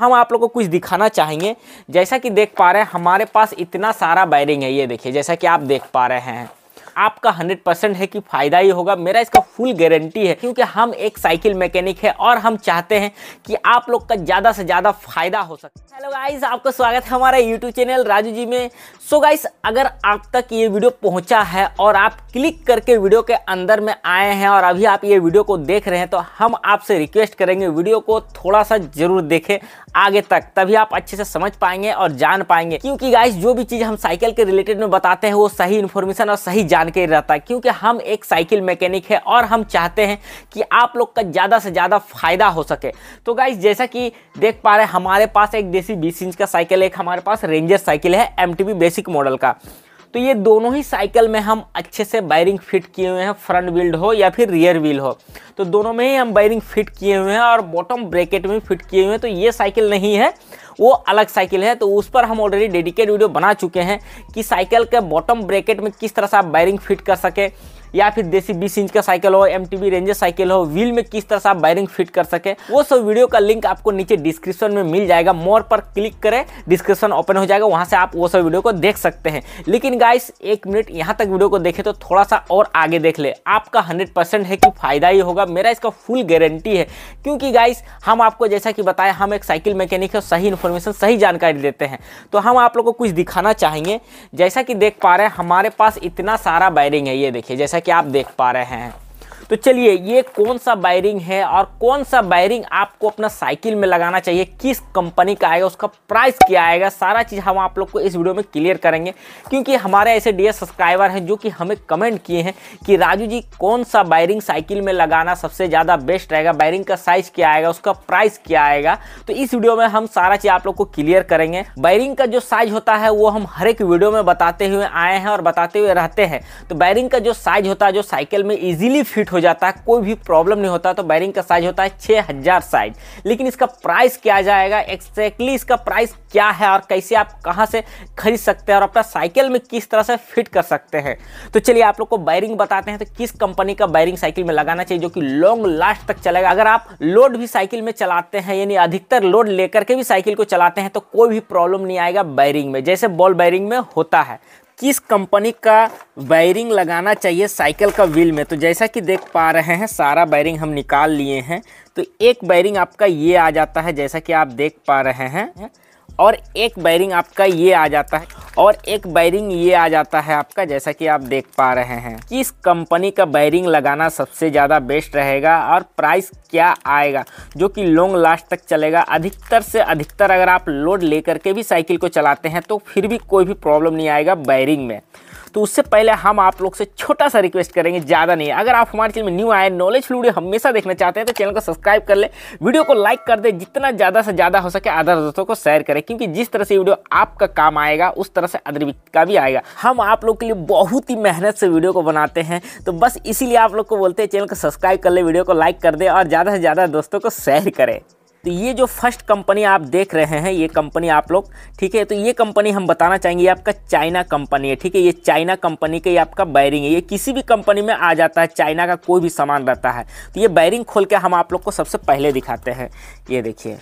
हम आप लोग को कुछ दिखाना चाहेंगे जैसा कि देख पा रहे हैं हमारे पास इतना सारा बैरिंग है ये देखिए जैसा कि आप देख पा रहे हैं आपका हंड्रेड परसेंट है कि फायदा ही होगा मेरा इसका फुल गारंटी है क्योंकि हम एक साइकिल मैकेनिक है और हम चाहते हैं कि आप लोग का ज़्यादा से ज़्यादा फायदा हो सके हेलो गाइस आपका स्वागत है हमारे यूट्यूब चैनल राजू जी में सो so गाइस अगर आप तक ये वीडियो पहुंचा है और आप क्लिक करके वीडियो के अंदर में आए हैं और अभी आप ये वीडियो को देख रहे हैं तो हम आपसे रिक्वेस्ट करेंगे वीडियो को थोड़ा सा जरूर देखें आगे तक तभी आप अच्छे से समझ पाएंगे और जान पाएंगे क्योंकि गाइस जो भी चीज़ हम साइकिल के रिलेटेड में बताते हैं वो सही इन्फॉर्मेशन और सही जान जान के रहता है क्योंकि हम एक साइकिल मैकेनिक है और हम चाहते हैं कि आप लोग का ज़्यादा से ज़्यादा फ़ायदा हो सके तो गाइज जैसा कि देख पा रहे हमारे पास एक देसी बीस इंच का साइकिल एक हमारे पास रेंजर साइकिल है एम बेसिक मॉडल का तो ये दोनों ही साइकिल में हम अच्छे से बायरिंग फिट किए हुए हैं फ्रंट व्हील्ड हो या फिर रियर व्हील हो तो दोनों में ही हम बायरिंग फिट किए हुए हैं और बॉटम ब्रैकेट में फिट किए हुए हैं तो ये साइकिल नहीं है वो अलग साइकिल है तो उस पर हम ऑलरेडी डेडिकेट वीडियो बना चुके हैं कि साइकिल के बॉटम ब्रैकेट में किस तरह से आप बैरिंग फिट कर सकें या फिर देसी बीस इंच का साइकिल हो एम टी रेंजर साइकिल हो व्हील में किस तरह से आप बायरिंग फिट कर सके वो सब वीडियो का लिंक आपको नीचे डिस्क्रिप्शन में मिल जाएगा मोर पर क्लिक करें डिस्क्रिप्शन ओपन हो जाएगा वहाँ से आप वो सब वीडियो को देख सकते हैं लेकिन गाइस एक मिनट यहाँ तक वीडियो को देखे तो थोड़ा सा और आगे देख ले आपका हंड्रेड है कि फायदा ही होगा मेरा इसका फुल गारंटी है क्योंकि गाइस हम आपको जैसा कि बताया हम एक साइकिल मैकेनिक है सही इन्फॉर्मेशन सही जानकारी देते हैं तो हम आप लोग को कुछ दिखाना चाहेंगे जैसा कि देख पा रहे हैं हमारे पास इतना सारा वायरिंग है ये देखिए जैसा कि आप देख पा रहे हैं तो चलिए ये कौन सा बायरिंग है और कौन सा बायरिंग आपको अपना साइकिल में लगाना चाहिए किस कंपनी का आएगा उसका प्राइस क्या आएगा सारा चीज़ हम आप लोग को इस वीडियो में क्लियर करेंगे क्योंकि हमारे ऐसे डी सब्सक्राइबर हैं जो कि हमें कमेंट किए हैं कि राजू जी कौन सा बायरिंग साइकिल में लगाना सबसे ज़्यादा बेस्ट रहेगा बायरिंग का साइज़ क्या आएगा उसका प्राइस क्या आएगा तो इस वीडियो में हम सारा चीज़ आप लोग को क्लियर करेंगे बायरिंग का जो साइज़ होता है वो हम हर एक वीडियो में बताते हुए आए हैं और बताते हुए रहते हैं तो बायरिंग का जो साइज़ होता है जो साइकिल में इजिली फिट हो जाता है कोई भी प्रॉब्लम नहीं होता तो बैरिंग का साइज होता है छः साइज लेकिन इसका प्राइस क्या जाएगा एक्जैक्टली इसका प्राइस क्या है और कैसे आप कहाँ से खरीद सकते हैं और अपना साइकिल में किस तरह से फिट कर सकते हैं तो चलिए आप लोग को बैरिंग बताते हैं तो किस कंपनी का बैरिंग साइकिल में लगाना चाहिए जो कि लॉन्ग लास्ट तक चलेगा अगर आप लोड भी साइकिल में चलाते हैं यानी अधिकतर लोड लेकर के भी साइकिल को चलाते हैं तो कोई भी प्रॉब्लम नहीं आएगा बैरिंग में जैसे बॉल बैरिंग में होता है किस कंपनी का वायरिंग लगाना चाहिए साइकिल का व्हील में तो जैसा कि देख पा रहे हैं सारा वायरिंग हम निकाल लिए हैं तो एक वायरिंग आपका ये आ जाता है जैसा कि आप देख पा रहे हैं और एक बैरिंग आपका ये आ जाता है और एक बैरिंग ये आ जाता है आपका जैसा कि आप देख पा रहे हैं किस कंपनी का बैरिंग लगाना सबसे ज़्यादा बेस्ट रहेगा और प्राइस क्या आएगा जो कि लॉन्ग लास्ट तक चलेगा अधिकतर से अधिकतर अगर आप लोड लेकर के भी साइकिल को चलाते हैं तो फिर भी कोई भी प्रॉब्लम नहीं आएगा बैरिंग में तो उससे पहले हम आप लोग से छोटा सा रिक्वेस्ट करेंगे ज़्यादा नहीं अगर आप हमारे चैनल में न्यू आए नॉलेज फ्लूडियो हमेशा देखना चाहते हैं तो चैनल को सब्सक्राइब कर ले वीडियो को लाइक कर दे जितना ज़्यादा से ज़्यादा हो सके अदर दोस्तों को शेयर करें क्योंकि जिस तरह से वीडियो आपका काम आएगा उस तरह से अदर का भी आएगा हम आप लोग के लिए बहुत ही मेहनत से वीडियो को बनाते हैं तो बस इसीलिए आप लोग को बोलते हैं चैनल को सब्सक्राइब कर ले वीडियो को लाइक कर दे और ज़्यादा से ज़्यादा दोस्तों को शेयर करें तो ये जो फर्स्ट कंपनी आप देख रहे हैं ये कंपनी आप लोग ठीक है तो ये कंपनी हम बताना चाहेंगे ये आपका चाइना कंपनी है ठीक है ये चाइना कंपनी का ये आपका बैरिंग है ये किसी भी कंपनी में आ जाता है चाइना का कोई भी सामान रहता है तो ये बैरिंग खोल के हम आप लोग को सबसे पहले दिखाते हैं ये देखिए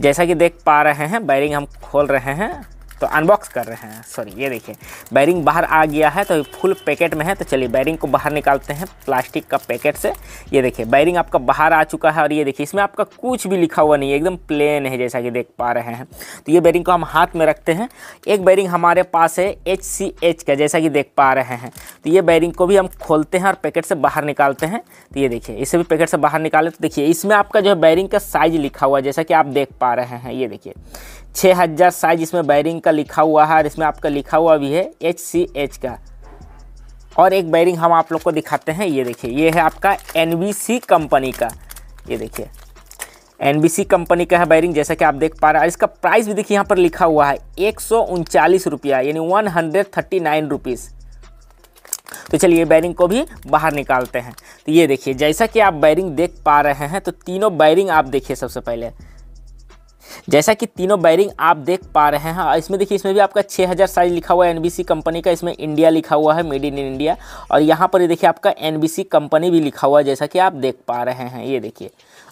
जैसा कि देख पा रहे हैं बैरिंग हम खोल रहे हैं तो अनबॉक्स कर रहे हैं सॉरी ये देखिए बैरिंग बाहर आ गया है तो फुल पैकेट में है तो चलिए बैरिंग को बाहर निकालते हैं प्लास्टिक का पैकेट से ये देखिए बैरिंग आपका बाहर आ चुका है और ये देखिए इसमें आपका कुछ भी लिखा हुआ नहीं है एकदम प्लेन है जैसा कि देख पा रहे हैं तो ये बैरिंग को हम हाथ में रखते हैं एक बैरिंग हमारे पास है एच सी एच का जैसा कि देख पा रहे हैं तो ये बैरिंग को भी हम खोलते हैं और पैकेट से बाहर निकालते हैं तो ये देखिए इसे भी पैकेट से बाहर निकाले तो देखिए इसमें आपका जो है बैरिंग का साइज लिखा हुआ जैसा कि आप देख पा रहे हैं ये देखिए छः हज़ार साइज इसमें बैरिंग का लिखा हुआ है और इसमें आपका लिखा हुआ भी है एच सी एच का और एक बैरिंग हम आप लोग को दिखाते हैं ये देखिए ये है आपका एन कंपनी का ये देखिए एन कंपनी का है बैरिंग जैसा कि आप देख पा रहे हैं इसका प्राइस भी देखिए यहाँ पर लिखा हुआ है एक रुपया यानी one hundred thirty nine rupees तो चलिए बैरिंग को भी बाहर निकालते हैं तो ये देखिए जैसा कि आप बैरिंग देख पा रहे हैं तो तीनों बैरिंग आप देखिए सबसे पहले जैसा कि तीनों बैरिंग आप देख पा रहे हैं इसमें देखिए इसमें भी आपका 6000 साइज लिखा हुआ है एनबीसी कंपनी का इसमें इंडिया लिखा हुआ है मेड इन इंडिया और यहाँ पर देखिए आपका एनबीसी कंपनी भी लिखा हुआ है जैसा कि आप देख पा रहे हैं ये देखिए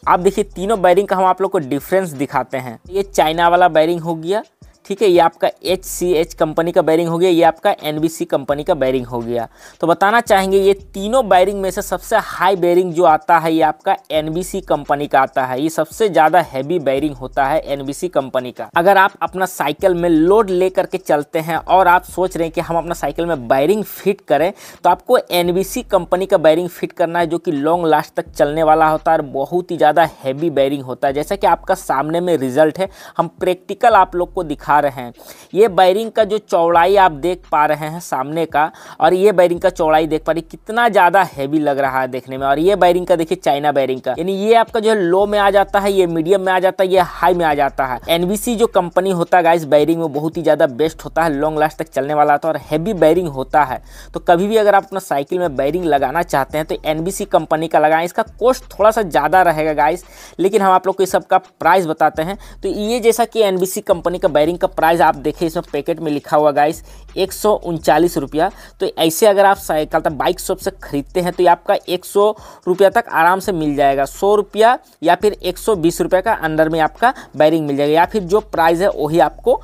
आप देखिए तीनों बैरिंग का हम आप लोग को डिफरेंस दिखाते हैं ये चाइना वाला बैरिंग हो गया ठीक है ये आपका एच सी एच कंपनी का बैरिंग हो गया ये आपका एन बी सी कंपनी का बैरिंग हो गया तो बताना चाहेंगे ये तीनों बैरिंग में से सबसे हाई बैरिंग जो आता है ये आपका एन बी सी कंपनी का आता है ये सबसे ज़्यादा हैवी बैरिंग होता है एन बी सी कंपनी का अगर आप अपना साइकिल में लोड ले करके चलते हैं और आप सोच रहे हैं कि हम अपना साइकिल में बैरिंग फिट करें तो आपको एन बी सी कंपनी का बैरिंग फिट करना है जो कि लॉन्ग लास्ट तक चलने वाला होता है और बहुत ही ज़्यादा हैवी बैरिंग होता है जैसा कि आपका सामने में रिजल्ट है हम प्रैक्टिकल आप लोग को दिखा दिखा रहे हैं ये बैरिंग का जो चौड़ाई आप देख पा रहे हैं सामने का और ये बैरिंग का चौड़ाई देख पा रही कितना ज़्यादा हैवी लग रहा है देखने में और ये बैरिंग का देखिए चाइना बैरिंग का यानी ये आपका जो है लो में आ जाता है ये मीडियम में आ जाता है ये हाई में आ जाता है एनबीसी जो कंपनी होता है इस बैरिंग में बहुत ही ज़्यादा बेस्ट होता है लॉन्ग लास्ट तक चलने वाला था और हैवी बैरिंग होता है तो कभी भी अगर आप अपना साइकिल में बैरिंग लगाना चाहते हैं तो एनबीसी कंपनी का लगाएं इसका कॉस्ट थोड़ा सा ज़्यादा रहेगा गाइस लेकिन हम आप लोग को इस सबका प्राइस बताते हैं तो ये जैसा कि एनबीसी कंपनी का बैरिंग इसका प्राइस आप देखें इसमें पैकेट में लिखा हुआ गाइस एक रुपया तो ऐसे अगर आप साइकिल तक बाइक शॉप से ख़रीदते हैं तो ये आपका एक रुपया तक आराम से मिल जाएगा सौ रुपया या फिर एक रुपया का अंडर में आपका बैरिंग मिल जाएगा या फिर जो प्राइस है वही आपको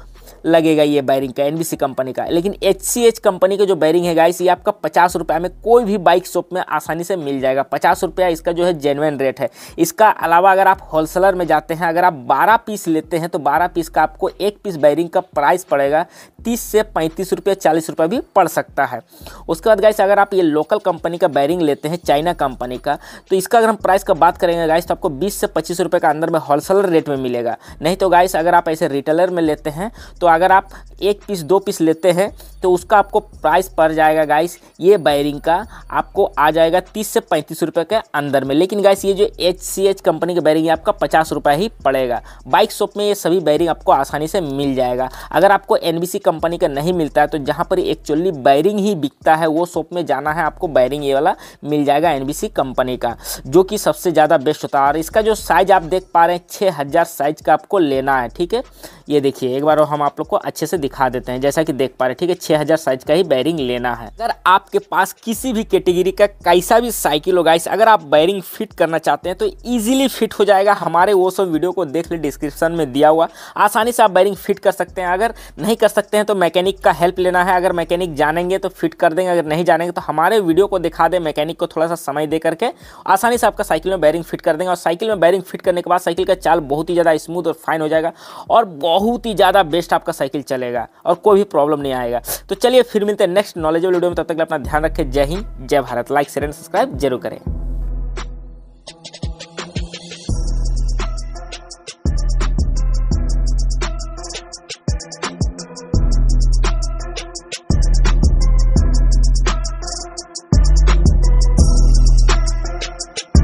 लगेगा ये बैरिंग का एनबीसी कंपनी का लेकिन एच कंपनी का जो बैरिंग है गाइस ये आपका पचास रुपया में कोई भी बाइक शॉप में आसानी से मिल जाएगा पचास रुपया इसका जो है जेनुअन रेट है इसका अलावा अगर आप होलसेलर में जाते हैं अगर आप बारह पीस लेते हैं तो बारह पीस का आपको एक पीस बैरिंग का प्राइस पड़ेगा तीस से पैंतीस रुपये चालीस रुपये भी पड़ सकता है उसके बाद गाइस अगर आप ये लोकल कंपनी का बैरिंग लेते हैं चाइना कंपनी का तो इसका अगर हम प्राइस का बात करेंगे गाइस तो आपको बीस से पच्चीस रुपये का अंदर में होलसेलर रेट में मिलेगा नहीं तो गाइस अगर आप ऐसे रिटेलर में लेते हैं तो अगर आप एक पीस दो पीस लेते हैं तो उसका आपको प्राइस पड़ जाएगा गाइस ये बैरिंग का आपको आ जाएगा तीस से पैंतीस रुपये के अंदर में लेकिन गाइस ये जो एच सी एच कंपनी का बैरिंग है आपका पचास रुपये ही पड़ेगा बाइक शॉप में ये सभी बैरिंग आपको आसानी से मिल जाएगा अगर आपको एन बी सी कंपनी का नहीं मिलता है तो जहाँ पर एक्चुअली बैरिंग ही बिकता है वो शॉप में जाना है आपको बैरिंग ये वाला मिल जाएगा एन बी सी कंपनी का जो कि सबसे ज़्यादा बेस्ट होता है और इसका जो साइज़ आप देख पा रहे हैं छः हज़ार साइज़ का आपको लेना है ठीक है ये देखिए एक बार हम आप लोग को अच्छे से दिखा देते हैं जैसा कि देख पा रहे हैं ठीक है 6000 साइज का ही बैरिंग लेना है अगर आपके पास किसी भी कैटेगरी का कैसा भी साइकिल होगा इस अगर आप बैरिंग फिट करना चाहते हैं तो ईजिली फिट हो जाएगा हमारे वो सब वीडियो को देख ले डिस्क्रिप्शन में दिया हुआ आसानी से आप बैरिंग फिट कर सकते हैं अगर नहीं कर सकते हैं तो मैकेनिक का हेल्प लेना है अगर मैकेनिक जानेंगे तो फिट कर देंगे अगर नहीं जानेंगे तो हमारे वीडियो को दिखा दें मैकेनिक को थोड़ा सा समय दे करके आसानी से आपका साइकिल में बैरिंग फिट कर देंगे और साइकिल में बैरिंग फिट करने के बाद साइकिल का चाल बहुत ही ज़्यादा स्मूथ और फाइन हो जाएगा और बहुत ही ज़्यादा बेस्ट आपका साइकिल चलेगा और कोई भी प्रॉब्लम नहीं आएगा तो चलिए फिर मिलते हैं नेक्स्ट नॉलेज वीडियो में तब तक अपना ध्यान रखें जय हिंद जय Bharat like share and subscribe जरूर करें